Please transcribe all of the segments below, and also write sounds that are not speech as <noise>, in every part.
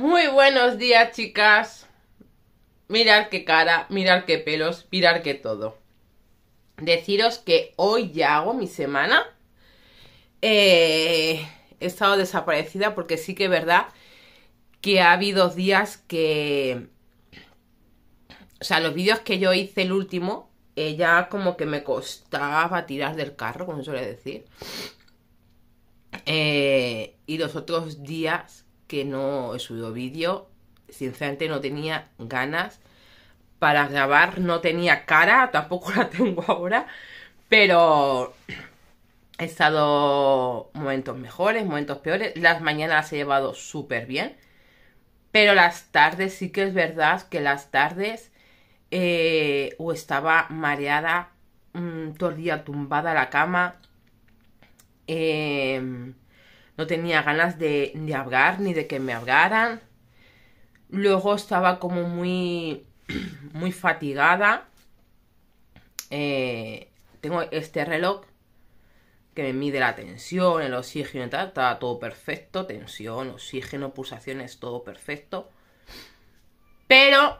Muy buenos días, chicas. Mirad qué cara, mirad qué pelos, mirad qué todo. Deciros que hoy ya hago mi semana. Eh, he estado desaparecida porque sí que es verdad que ha habido días que... O sea, los vídeos que yo hice el último, ella eh, ya como que me costaba tirar del carro, como suele decir. Eh, y los otros días que no he subido vídeo. Sinceramente no tenía ganas para grabar, no tenía cara, <laughs> tampoco la tengo ahora, pero he estado momentos mejores, momentos peores. Las mañanas he llevado súper bien, pero las tardes sí que es verdad que las tardes eh, o estaba mareada, mm, todo el día tumbada a la cama. Em, no tenía ganas de, de hablar ni de que me hablaran. Luego estaba como muy, <clears throat> muy fatigada. Eh, tengo este reloj que me mide la tensión, el oxígeno y tal. Estaba todo perfecto. Tensión, oxígeno, pulsaciones, todo perfecto. Pero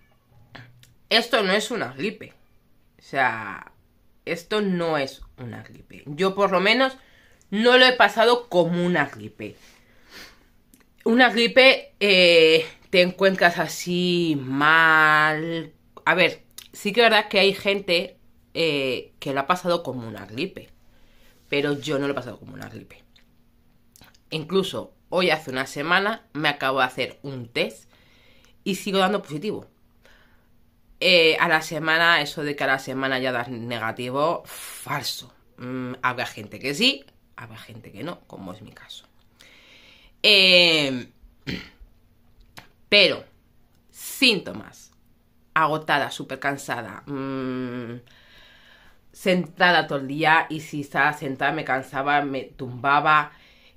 <clears throat> esto no es una gripe. O sea, esto no es una gripe. Yo por lo menos no lo he pasado como una gripe. Una gripe eh, te encuentras así mal. A ver, sí que es verdad que hay gente eh, que lo ha pasado como una gripe. Pero yo no lo he pasado como una gripe. Incluso hoy hace una semana me acabo de hacer un test y sigo dando positivo. Eh, a la semana, eso de que a la semana ya das negativo, falso. Mm, habrá gente que sí, habrá gente que no, como es mi caso. Em, pero, síntomas. Agotada, súper cansada. Mm, sentada todo el día y si estaba sentada me cansaba, me tumbaba.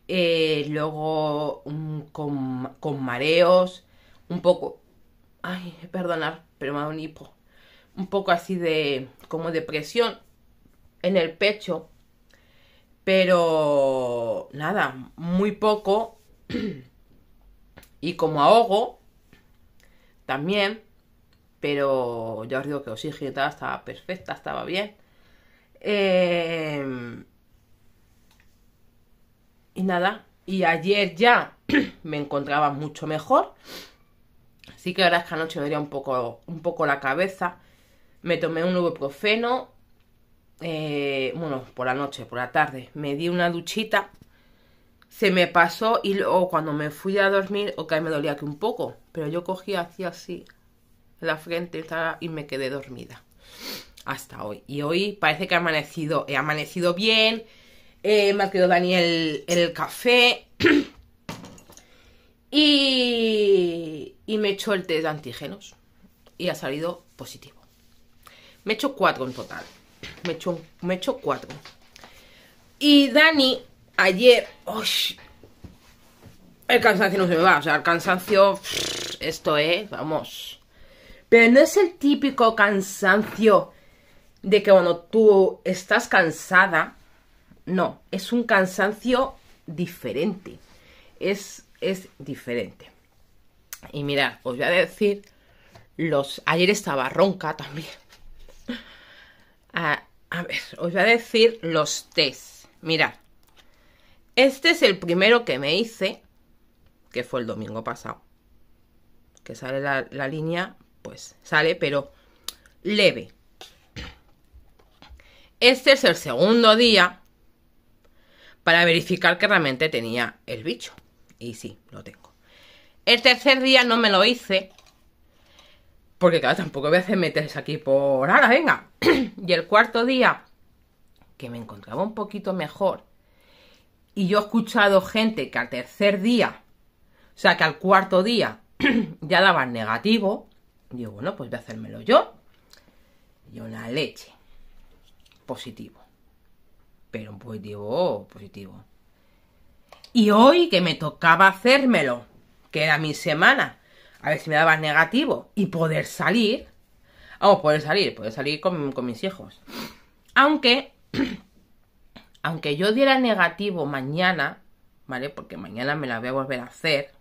Eh, luego mm, con, mareos, un poco, ay, perdonar, pero me da un hipo, un poco así de, como depresión en el pecho, pero nada, muy poco. y como ahogo, también. Pero ya os digo que tal estaba perfecta, estaba bien. Em, y nada, y ayer ya <clears throat> me encontraba mucho mejor. Así que la verdad es que anoche me un poco, un poco la cabeza. Me tomé un profeno eh, bueno, por la noche, por la tarde, me di una duchita, se me pasó y luego cuando me fui a dormir, que me dolía que un poco, pero yo cogí así, así, la frente y me quedé dormida hasta hoy. Y hoy parece que ha amanecido, he eh, amanecido bien, eh, me ha quedado Daniel en el café <clears throat> y, y me he hecho el test de antígenos y ha salido positivo. Me he hecho cuatro en total me echo, me cuatro. Y Dani, ayer, el cansancio no se me va, o sea, el cansancio, esto es, eh, vamos. Pero no es el típico cansancio de que cuando tú estás cansada, no, es un cansancio diferente. Es, es diferente. Y mira os voy a decir, los... Ayer estaba ronca también. <laughs> Ah, a ver, os voy a decir los test. Mirad. Este es el primero que me hice, que fue el domingo pasado. Que sale la, línea, pues sale, pero leve. Este es el segundo día para verificar que realmente tenía el bicho. Y sí, lo tengo. El tercer día no me lo hice porque claro, tampoco voy a hacer meterse aquí por ahora, venga. <clears throat> y el cuarto día, que me encontraba un poquito mejor, y yo he escuchado gente que al tercer día, o sea, que al cuarto día <clears throat> ya daban negativo, digo, bueno, pues voy a hacérmelo yo. Y una leche. Positivo. Pero un positivo, positivo. Y hoy que me tocaba hacérmelo, que era mi semana, a ver si me daba negativo y poder salir. Vamos, poder salir, poder salir con, mis hijos. Aunque, <clears throat> aunque yo diera negativo mañana, ¿vale? Porque mañana me la voy a volver a hacer.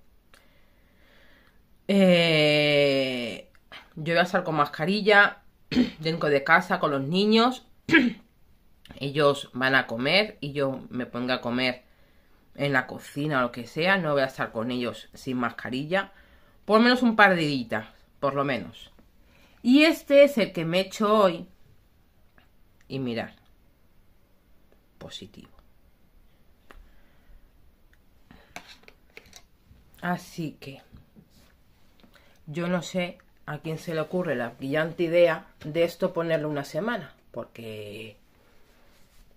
Eh, yo voy a estar con mascarilla <clears throat> dentro de casa con los niños. <clears throat> Ellos van a comer y yo me pongo a comer en la cocina o lo que sea. No voy a estar con ellos sin mascarilla por menos un par de días, por lo menos. Y este es el que me echo hoy. Y mirar. Positivo. Así que yo no sé a quién se le ocurre la brillante idea de esto ponerle una semana, porque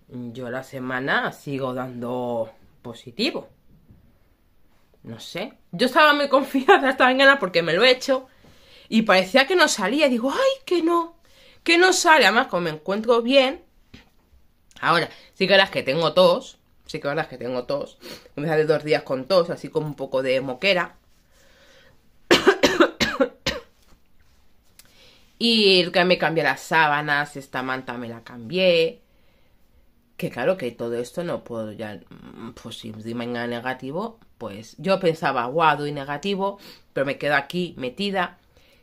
yo la semana sigo dando positivo no sé. Yo estaba muy <laughs> confiada esta mañana porque me lo he hecho y parecía que no salía. Digo, ay, que no, que no sale. Además, como me encuentro bien. Ahora, sí que ahora es que tengo tos. Sí que verdad es que tengo tos. Me sale dos días con tos, así como un poco de moquera. <coughs> y que me cambié las sábanas, esta manta me la cambié. Que claro que todo esto no puedo ya. Pues si me mañana negativo, pues yo pensaba, guau, y negativo, pero me quedo aquí metida.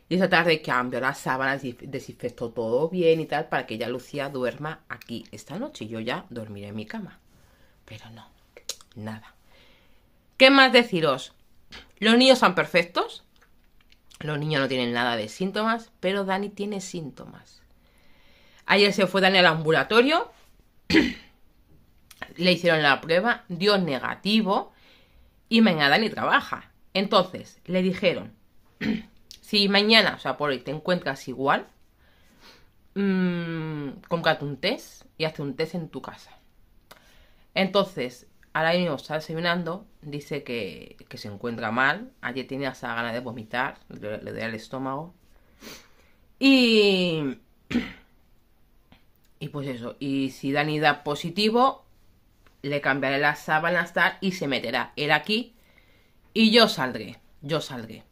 Y esa tarde cambio las sábanas, desinfecto todo bien y tal, para que ya Lucía duerma aquí esta noche. Y Yo ya dormiré en mi cama. Pero no, nada. ¿Qué más deciros? Los niños son perfectos. Los niños no tienen nada de síntomas, pero Dani tiene síntomas. Ayer se fue Dani al ambulatorio. <clears throat> le hicieron la prueba, dio negativo y mañana ni trabaja. Entonces, le dijeron, <clears throat> si mañana, o sea, por hoy te encuentras igual, mmm, cómprate un test y hazte un test en tu casa. Entonces, ahora mismo está desayunando, dice que, se encuentra mal, ayer tenía esa gana de vomitar, le, da doy el estómago. Y... <clears throat> Y pues eso, y si Dani da positivo, le cambiaré las sábanas tal y se meterá él aquí y yo saldré, yo saldré.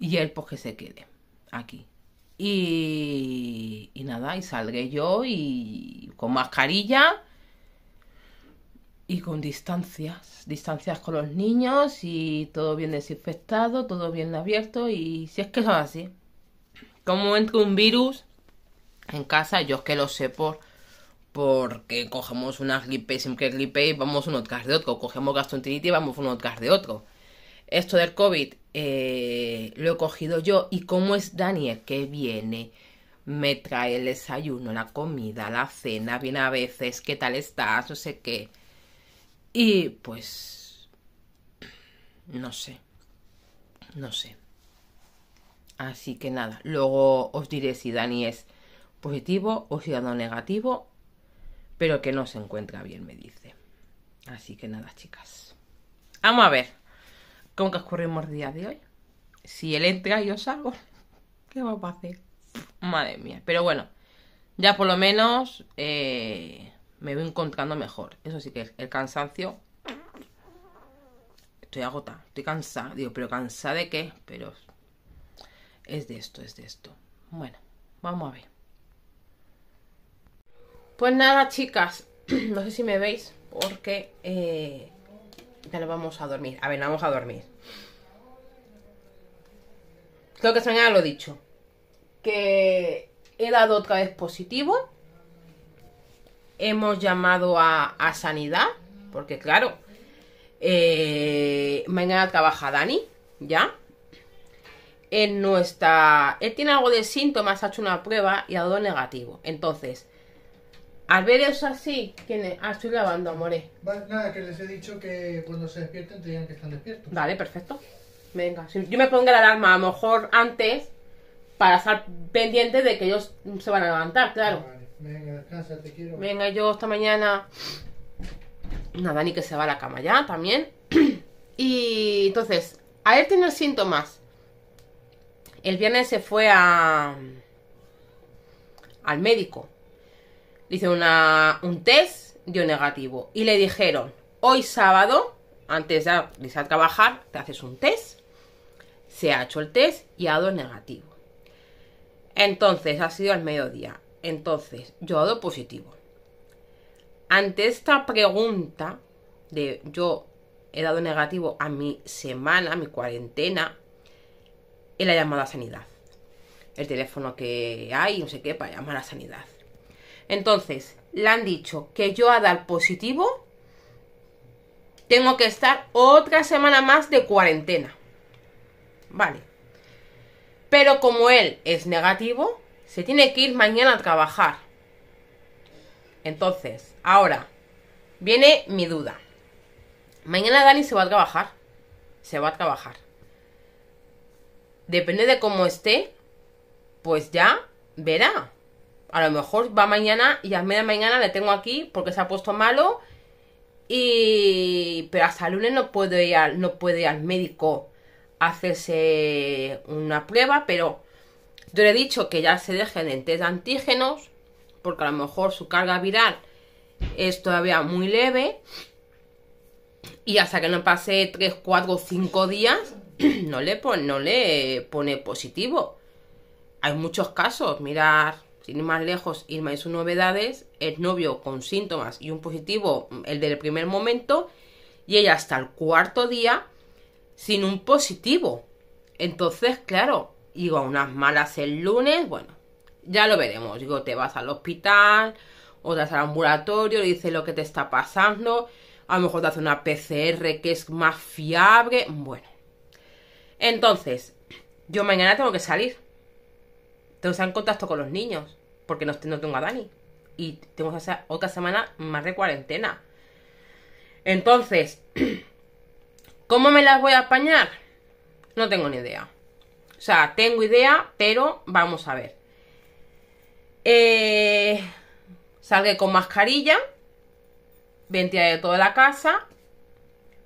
Y él pues que se quede aquí. Y, y nada, y saldré yo y con mascarilla y con distancias, distancias con los niños y todo bien desinfectado, todo bien abierto y si es que son así. Como entra un virus en casa, yo es que lo sé por porque cogemos una gripe, que gripe y vamos uno tras de otro, cogemos gastroenteritis y vamos uno tras de otro. Esto del COVID eh, lo he cogido yo y cómo es Daniel que viene, me trae el desayuno, la comida, la cena, viene a veces, qué tal estás, no sé qué. Y pues, no sé, no sé. Así que nada, luego os diré si Dani es positivo o si dado negativo pero que no se encuentra bien, me dice. Así que nada, chicas. Vamos a ver cómo que el día de hoy. Si él entra y yo salgo, <laughs> ¿qué vamos a hacer? Madre mía. Pero bueno, ya por lo menos eh, me voy encontrando mejor. Eso sí que es el cansancio. Estoy agotada, estoy cansada. Digo, ¿pero cansada de qué? Pero es de esto, es de esto. Bueno, vamos a ver. Pues nada, chicas. <clears throat> No sé si me veis porque eh, ya nos vamos a dormir. A ver, nos vamos a dormir. Creo que esta mañana lo dicho. Que he dado otra vez positivo. Hemos llamado a, sanidad. Porque claro, eh, mañana trabaja Dani. ¿Ya? En nuestra, Él tiene algo de síntomas, ha hecho una prueba y ha dado negativo. Entonces, al ver eso así, ¿quién ah, estoy lavando, amore. Vale, nada, que les he dicho que cuando se despierten te que están despiertos. Vale, perfecto. Venga, yo me pongo la alarma a lo mejor antes para estar pendiente de que ellos se van a levantar, claro. Ah, venga, descansa, te quiero. Venga, yo esta mañana. Nada, ni que se va a la cama ya también. <clears throat> y entonces, a él tener síntomas. El viernes se fue a. al médico hice un test, dio negativo. Y le dijeron, hoy sábado, antes de irse a trabajar, te haces un test. Se ha hecho el test y ha dado negativo. Entonces, ha sido al mediodía. Entonces, yo he dado positivo. Ante esta pregunta de yo he dado negativo a mi semana, a mi cuarentena, él la llamada a sanidad. El teléfono que hay, no sé qué, para llamar a sanidad. Entonces, le han dicho que yo a dar positivo tengo que estar otra semana más de cuarentena. Vale. Pero como él es negativo, se tiene que ir mañana a trabajar. Entonces, ahora, viene mi duda. Mañana Dani se va a trabajar. Se va a trabajar. Depende de cómo esté, pues ya verá a lo mejor va mañana y a media mañana le tengo aquí porque se ha puesto malo y pero hasta el lunes no puedo ir no puede ir al médico hacerse una prueba, pero yo le he dicho que ya se dejen en test de antígenos porque a lo mejor su carga viral es todavía muy leve y hasta que no pase 3, 4, 5 días <clears throat> no le, no le pone positivo. Hay muchos casos, mirar tiene más lejos, Irma y sus novedades, el novio con síntomas y un positivo, mm, el del primer momento, y ella hasta el cuarto día sin un positivo. Entonces, claro, digo, a unas malas el lunes, bueno, ya lo veremos. Digo, te vas al hospital, o al ambulatorio, le dices lo que te está pasando, a lo mejor te hace una PCR que es más fiable, bueno. Entonces, yo mañana tengo que salir. Tengo que estar en contacto con los niños porque no, tengo a Dani. Y tengo hacer otra semana más de cuarentena. Entonces, <clears throat> ¿cómo me las voy a apañar? No tengo ni idea. O sea, tengo idea, pero vamos a ver. Eh, con mascarilla, ventilé de toda la casa,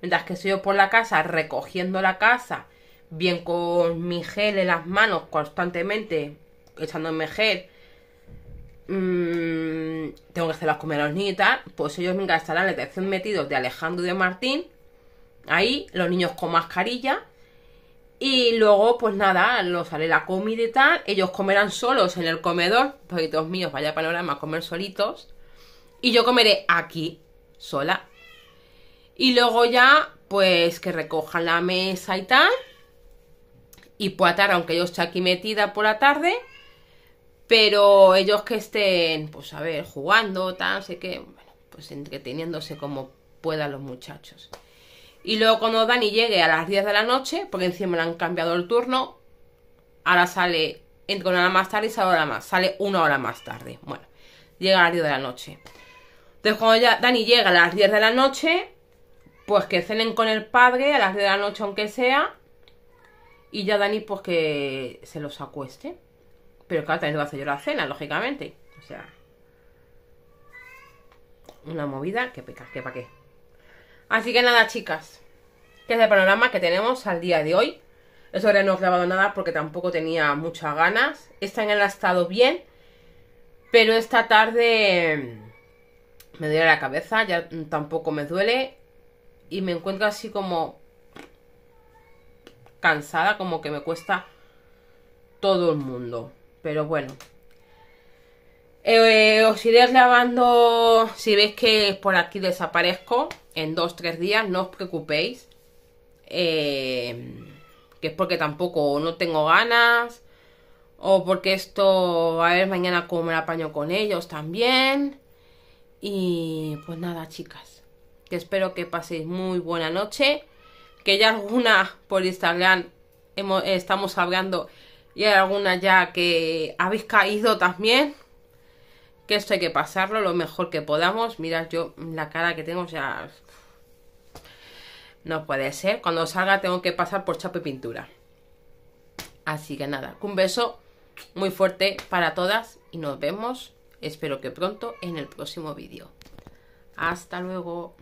mientras que soy yo por la casa recogiendo la casa, bien con mi gel en las manos constantemente, echándome gel Mm, tengo que hacer las comer a los niños y tal, pues ellos me estarán en la metidos de Alejandro y de Martín, ahí, los niños con mascarilla, y luego, pues nada, los haré la comida y tal, ellos comerán solos en el comedor, pues míos, míos, vaya panorama, comer solitos, y yo comeré aquí, sola. Y luego ya, pues que recojan la mesa y tal, y por la tarde, aunque yo esté aquí metida por la tarde, pero ellos que estén, pues a ver, jugando, tal, sé que, bueno, pues entreteniéndose como puedan los muchachos. Y luego cuando Dani llegue a las 10 de la noche, porque encima le han cambiado el turno, ahora sale, entra una hora más tarde y sale una hora más, sale una hora más tarde. Bueno, llega a las 10 de la noche. Entonces cuando ya Dani llega a las 10 de la noche, pues que cenen con el padre a las 10 de la noche aunque sea, y ya Dani pues que se los acueste. Pero claro, también va a hacer yo la cena, lógicamente. O sea. Una movida que pica, que pa' qué. Así que nada, chicas. Que es el panorama que tenemos al día de hoy. Eso ahora no he grabado nada porque tampoco tenía muchas ganas. Esta en ha estado bien. Pero esta tarde mm, me duele la cabeza, ya mm, tampoco me duele. Y me encuentro así como cansada, como que me cuesta todo el mundo. Pero bueno. Eh, os iré grabando si veis que por aquí desaparezco en 2 tres días, no os preocupéis. Eh, que es porque tampoco no tengo ganas. O porque esto, va a ver mañana cómo me apaño con ellos también. Y pues nada, chicas. Que espero que paséis muy buena noche. Que ya alguna por Instagram estamos hablando y hay alguna ya que habéis caído también. Que esto hay que pasarlo lo mejor que podamos. Mirad yo la cara que tengo, ya No puede ser. Cuando salga tengo que pasar por chape pintura. Así que nada, un beso muy fuerte para todas y nos vemos, espero que pronto, en el próximo vídeo. Hasta luego.